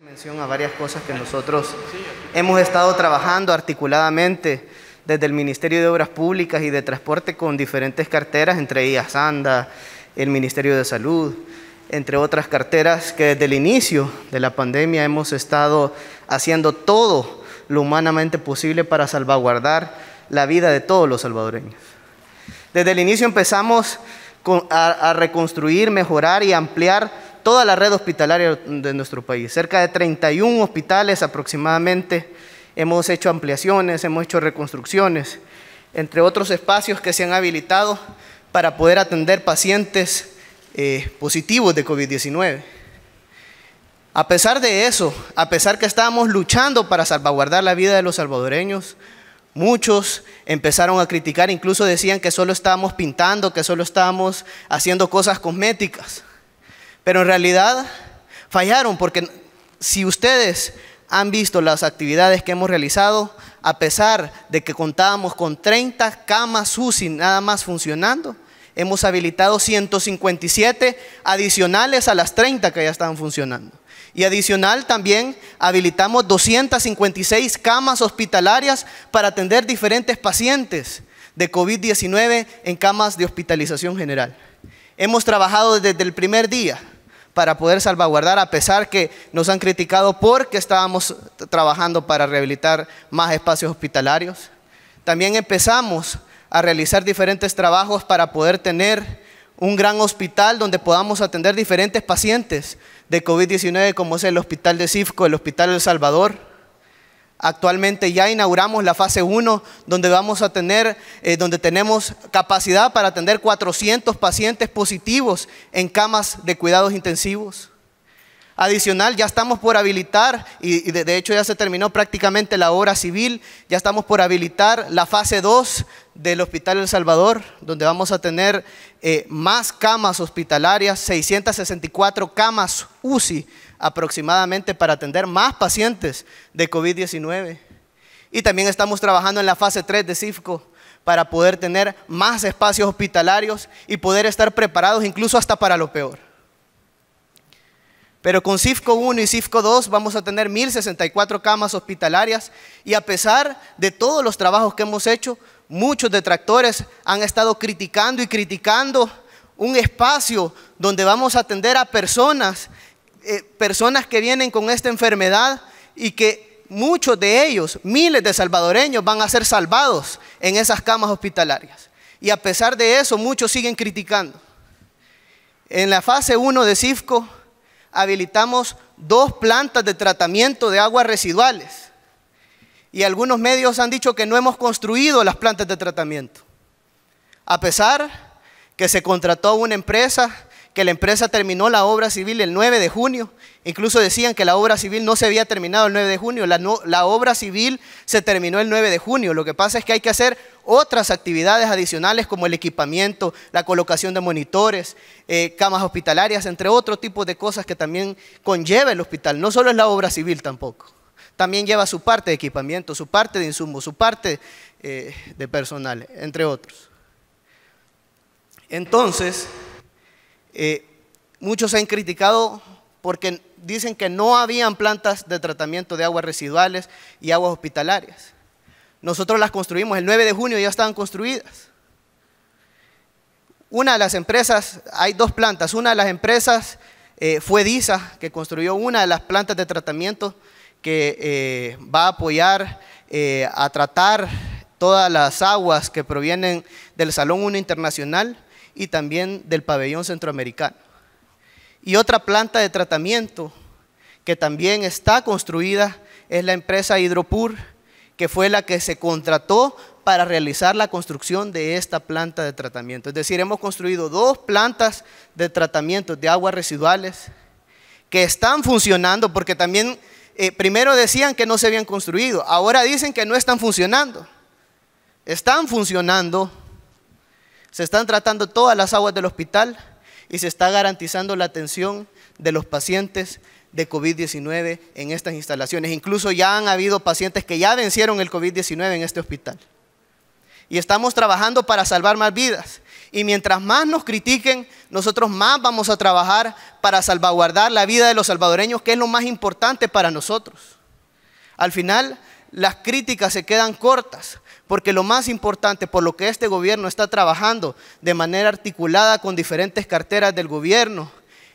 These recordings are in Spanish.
Mención a varias cosas que nosotros hemos estado trabajando articuladamente desde el Ministerio de Obras Públicas y de Transporte con diferentes carteras, entre ellas ANDA, el Ministerio de Salud, entre otras carteras que desde el inicio de la pandemia hemos estado haciendo todo lo humanamente posible para salvaguardar la vida de todos los salvadoreños. Desde el inicio empezamos a reconstruir, mejorar y ampliar toda la red hospitalaria de nuestro país. Cerca de 31 hospitales aproximadamente. Hemos hecho ampliaciones, hemos hecho reconstrucciones, entre otros espacios que se han habilitado para poder atender pacientes eh, positivos de COVID-19. A pesar de eso, a pesar que estábamos luchando para salvaguardar la vida de los salvadoreños, muchos empezaron a criticar, incluso decían que solo estábamos pintando, que solo estábamos haciendo cosas cosméticas. Pero en realidad fallaron porque si ustedes han visto las actividades que hemos realizado, a pesar de que contábamos con 30 camas UCI nada más funcionando, hemos habilitado 157 adicionales a las 30 que ya estaban funcionando. Y adicional también habilitamos 256 camas hospitalarias para atender diferentes pacientes de COVID-19 en camas de hospitalización general. Hemos trabajado desde el primer día para poder salvaguardar, a pesar que nos han criticado porque estábamos trabajando para rehabilitar más espacios hospitalarios. También empezamos a realizar diferentes trabajos para poder tener un gran hospital donde podamos atender diferentes pacientes de COVID-19, como es el Hospital de CIFCO, el Hospital El Salvador Actualmente ya inauguramos la fase 1, donde vamos a tener, eh, donde tenemos capacidad para atender 400 pacientes positivos en camas de cuidados intensivos. Adicional, ya estamos por habilitar, y, de, hecho ya se terminó prácticamente la obra civil, ya estamos por habilitar la fase 2 del Hospital El Salvador, donde vamos a tener eh, más camas hospitalarias, 664 camas UCI aproximadamente para atender más pacientes de COVID-19. Y también estamos trabajando en la fase 3 de CIFCO para poder tener más espacios hospitalarios y poder estar preparados incluso hasta para lo peor. Pero con CIFCO 1 y CIFCO 2 vamos a tener 1.064 camas hospitalarias y a pesar de todos los trabajos que hemos hecho, muchos detractores han estado criticando y criticando un espacio donde vamos a atender a personas eh, personas que vienen con esta enfermedad y que muchos de ellos, miles de salvadoreños, van a ser salvados en esas camas hospitalarias. Y a pesar de eso, muchos siguen criticando. En la fase 1 de CIFCO habilitamos dos plantas de tratamiento de aguas residuales. Y algunos medios han dicho que no hemos construido las plantas de tratamiento. A pesar que se contrató una empresa que la empresa terminó la obra civil el 9 de junio. Incluso decían que la obra civil no se había terminado el 9 de junio. La, obra civil se terminó el 9 de junio. Lo que pasa es que hay que hacer otras actividades adicionales como el equipamiento, la colocación de monitores, eh, camas hospitalarias, entre otros tipos de cosas que también conlleva el hospital. No solo es la obra civil tampoco. También lleva su parte de equipamiento, su parte de insumos, su parte eh, de personal, entre otros. Entonces, eh, muchos han criticado porque dicen que no habían plantas de tratamiento de aguas residuales y aguas hospitalarias. Nosotros las construimos, el 9 de junio ya estaban construidas. Una de las empresas, hay dos plantas, una de las empresas eh, fue DISA, que construyó una de las plantas de tratamiento que eh, va a apoyar a tratar todas las aguas que provienen del Salón 1 Internacional y también del pabellón centroamericano. Y otra planta de tratamiento que también está construida es la empresa Hidropur, que fue la que se contrató para realizar la construcción de esta planta de tratamiento. Es decir, hemos construido dos plantas de tratamiento de aguas residuales que están funcionando porque también eh, primero decían que no se habían construido, ahora dicen que no están funcionando. Están funcionando se están tratando todas las aguas del hospital y se está garantizando la atención de los pacientes de COVID-19 en estas instalaciones. Incluso ya han habido pacientes que ya vencieron el COVID-19 en este hospital. Y estamos trabajando para salvar más vidas. Y mientras más nos critiquen, nosotros más vamos a trabajar para salvaguardar la vida de los salvadoreños, que es lo más importante para nosotros. Al final, las críticas se quedan cortas, porque lo más importante por lo que este gobierno está trabajando de manera articulada con diferentes carteras del gobierno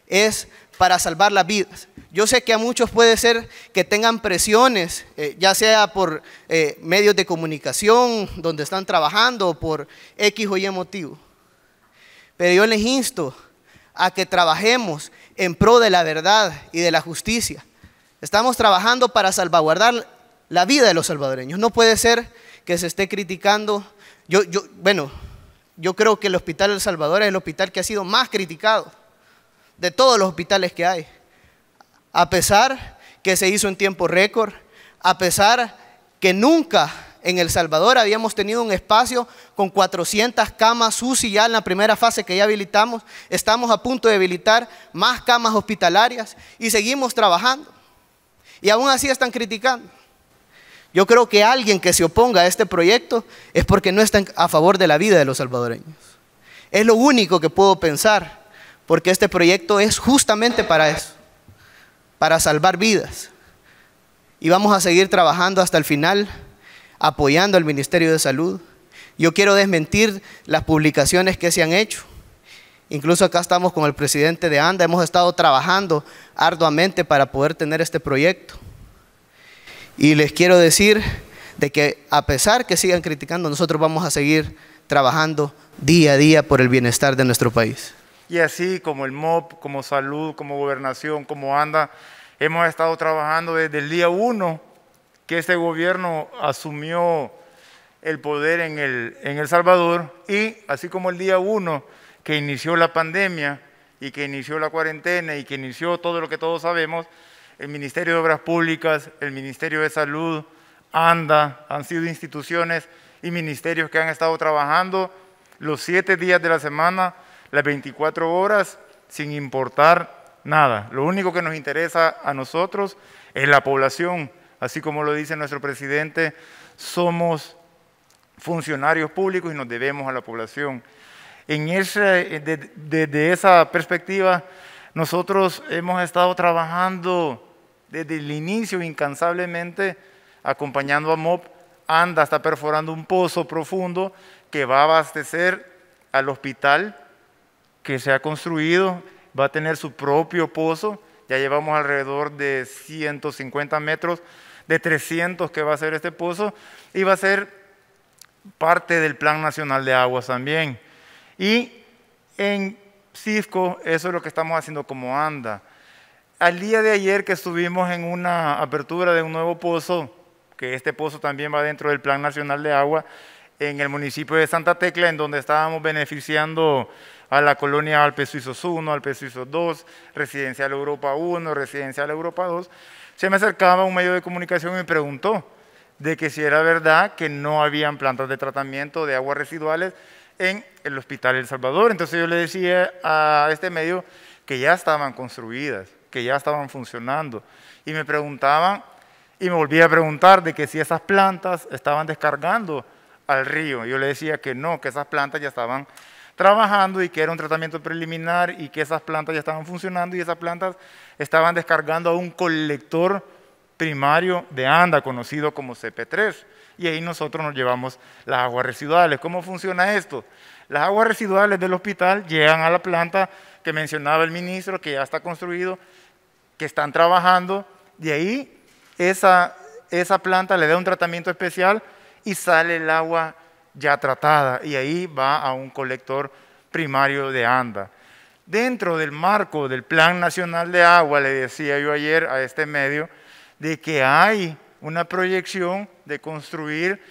es para salvar las vidas. Yo sé que a muchos puede ser que tengan presiones, eh, ya sea por eh, medios de comunicación donde están trabajando o por X o Y motivo. Pero yo les insto a que trabajemos en pro de la verdad y de la justicia. Estamos trabajando para salvaguardar la vida de los salvadoreños. No puede ser que se esté criticando. Yo, yo, bueno, yo creo que el Hospital El Salvador es el hospital que ha sido más criticado de todos los hospitales que hay. A pesar que se hizo en tiempo récord, a pesar que nunca en El Salvador habíamos tenido un espacio con 400 camas UCI ya en la primera fase que ya habilitamos. Estamos a punto de habilitar más camas hospitalarias y seguimos trabajando. Y aún así están criticando. Yo creo que alguien que se oponga a este proyecto es porque no está a favor de la vida de los salvadoreños. Es lo único que puedo pensar, porque este proyecto es justamente para eso, para salvar vidas. Y vamos a seguir trabajando hasta el final, apoyando al Ministerio de Salud. Yo quiero desmentir las publicaciones que se han hecho. Incluso acá estamos con el presidente de ANDA, hemos estado trabajando arduamente para poder tener este proyecto. Y les quiero decir de que a pesar que sigan criticando, nosotros vamos a seguir trabajando día a día por el bienestar de nuestro país. Y así como el MOP, como salud, como gobernación, como ANDA, hemos estado trabajando desde el día uno que este gobierno asumió el poder en el, en el Salvador y así como el día uno que inició la pandemia y que inició la cuarentena y que inició todo lo que todos sabemos, el Ministerio de Obras Públicas, el Ministerio de Salud, ANDA, han sido instituciones y ministerios que han estado trabajando los siete días de la semana, las 24 horas, sin importar nada. Lo único que nos interesa a nosotros es la población. Así como lo dice nuestro presidente, somos funcionarios públicos y nos debemos a la población. En desde esa perspectiva, nosotros hemos estado trabajando desde el inicio incansablemente, acompañando a MOP. Anda está perforando un pozo profundo que va a abastecer al hospital que se ha construido. Va a tener su propio pozo. Ya llevamos alrededor de 150 metros de 300 que va a ser este pozo y va a ser parte del Plan Nacional de Aguas también. Y en Cisco, eso es lo que estamos haciendo como ANDA. Al día de ayer que estuvimos en una apertura de un nuevo pozo, que este pozo también va dentro del Plan Nacional de Agua, en el municipio de Santa Tecla, en donde estábamos beneficiando a la colonia Alpes Suizos 1, Alpes Suizos 2, Residencial Europa 1, Residencial Europa 2, se me acercaba un medio de comunicación y me preguntó de que si era verdad que no habían plantas de tratamiento de aguas residuales en el Hospital El Salvador. Entonces yo le decía a este medio que ya estaban construidas, que ya estaban funcionando. Y me preguntaban, y me volvía a preguntar de que si esas plantas estaban descargando al río. Yo le decía que no, que esas plantas ya estaban trabajando y que era un tratamiento preliminar y que esas plantas ya estaban funcionando y esas plantas estaban descargando a un colector primario de ANDA, conocido como CP3 y ahí nosotros nos llevamos las aguas residuales. ¿Cómo funciona esto? Las aguas residuales del hospital llegan a la planta que mencionaba el ministro, que ya está construido, que están trabajando, y ahí esa, esa planta le da un tratamiento especial y sale el agua ya tratada, y ahí va a un colector primario de ANDA. Dentro del marco del Plan Nacional de Agua, le decía yo ayer a este medio, de que hay una proyección de construir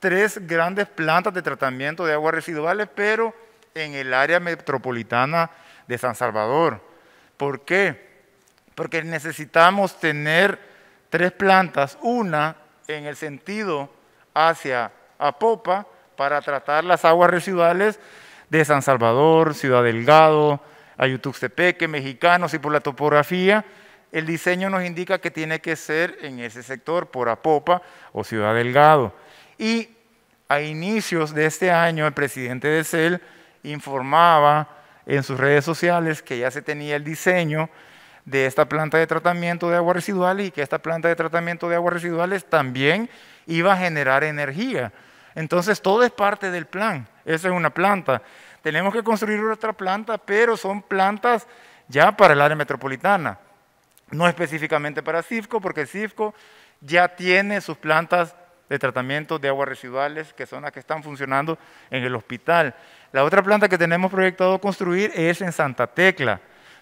tres grandes plantas de tratamiento de aguas residuales, pero en el área metropolitana de San Salvador. ¿Por qué? Porque necesitamos tener tres plantas, una en el sentido hacia Apopa para tratar las aguas residuales de San Salvador, Ciudad Delgado, Ayutuxtepeque, Mexicanos y por la topografía el diseño nos indica que tiene que ser en ese sector, por Apopa o Ciudad Delgado. Y a inicios de este año, el presidente de CEL informaba en sus redes sociales que ya se tenía el diseño de esta planta de tratamiento de aguas residuales y que esta planta de tratamiento de aguas residuales también iba a generar energía. Entonces todo es parte del plan. Esa es una planta. Tenemos que construir otra planta, pero son plantas ya para el área metropolitana. No específicamente para CIFCO, porque CIFCO ya tiene sus plantas de tratamiento de aguas residuales, que son las que están funcionando en el hospital. La otra planta que tenemos proyectado construir es en Santa Tecla,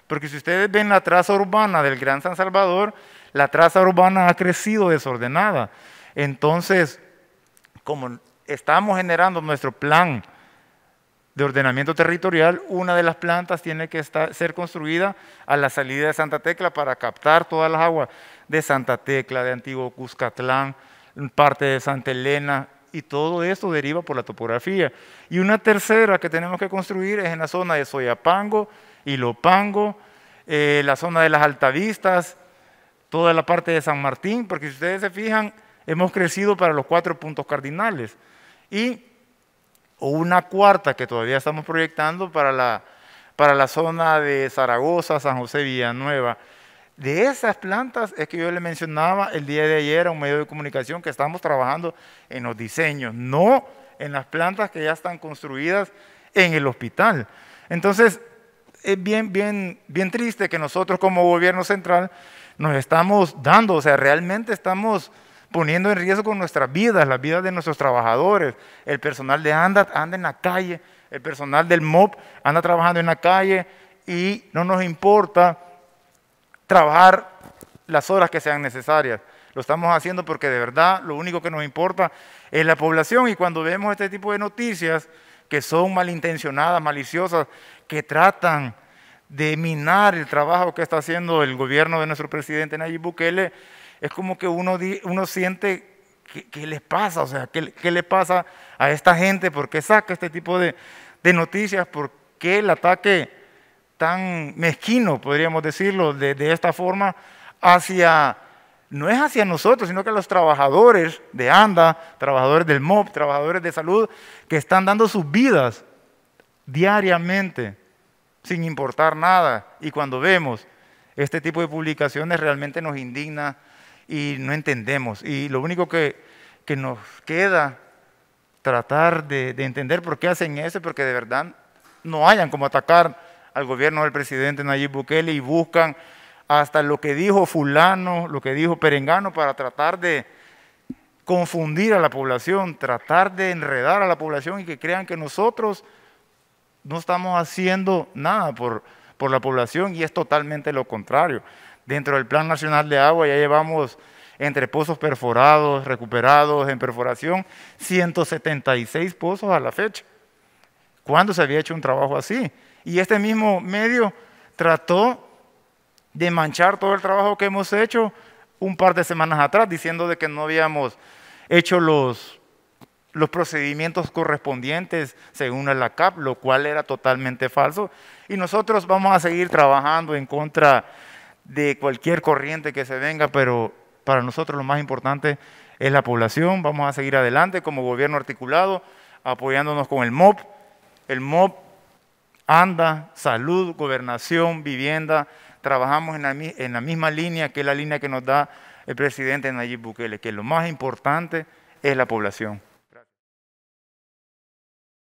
porque si ustedes ven la traza urbana del Gran San Salvador, la traza urbana ha crecido desordenada. Entonces, como estamos generando nuestro plan de ordenamiento territorial, una de las plantas tiene que estar, ser construida a la salida de Santa Tecla para captar todas las aguas de Santa Tecla, de Antiguo Cuscatlán, parte de Santa Elena, y todo esto deriva por la topografía. Y una tercera que tenemos que construir es en la zona de Soyapango, Ilopango, eh, la zona de las Altavistas, toda la parte de San Martín, porque si ustedes se fijan, hemos crecido para los cuatro puntos cardinales. Y o una cuarta que todavía estamos proyectando para la, para la zona de Zaragoza, San José, Villanueva. De esas plantas es que yo le mencionaba el día de ayer a un medio de comunicación que estamos trabajando en los diseños, no en las plantas que ya están construidas en el hospital. Entonces, es bien, bien, bien triste que nosotros como gobierno central nos estamos dando, o sea, realmente estamos poniendo en riesgo nuestras vidas, las vidas de nuestros trabajadores. El personal de ANDAT anda en la calle, el personal del MOP anda trabajando en la calle y no nos importa trabajar las horas que sean necesarias. Lo estamos haciendo porque de verdad lo único que nos importa es la población y cuando vemos este tipo de noticias que son malintencionadas, maliciosas, que tratan de minar el trabajo que está haciendo el gobierno de nuestro presidente Nayib Bukele, es como que uno, uno siente ¿Qué, les pasa? O sea, ¿qué, le pasa a esta gente? ¿Por qué saca este tipo de, noticias? ¿Por qué el ataque tan mezquino, podríamos decirlo, de, de, esta forma, hacia, no es hacia nosotros, sino que a los trabajadores de ANDA, trabajadores del MOB, trabajadores de salud, que están dando sus vidas diariamente, sin importar nada. Y cuando vemos este tipo de publicaciones, realmente nos indigna y no entendemos. Y lo único que, que nos queda tratar de, entender por qué hacen eso, porque de verdad no hayan como atacar al gobierno del presidente Nayib Bukele y buscan hasta lo que dijo fulano, lo que dijo Perengano para tratar de confundir a la población, tratar de enredar a la población y que crean que nosotros no estamos haciendo nada por, por la población y es totalmente lo contrario. Dentro del Plan Nacional de Agua ya llevamos entre pozos perforados, recuperados, en perforación, 176 pozos a la fecha. ¿Cuándo se había hecho un trabajo así? Y este mismo medio trató de manchar todo el trabajo que hemos hecho un par de semanas atrás, diciendo de que no habíamos hecho los, los procedimientos correspondientes según la CAP, lo cual era totalmente falso. Y nosotros vamos a seguir trabajando en contra de cualquier corriente que se venga, pero para nosotros lo más importante es la población. Vamos a seguir adelante como gobierno articulado, apoyándonos con el mob. El MOP anda, salud, gobernación, vivienda. Trabajamos en la, misma línea que la línea que nos da el presidente Nayib Bukele, que lo más importante es la población.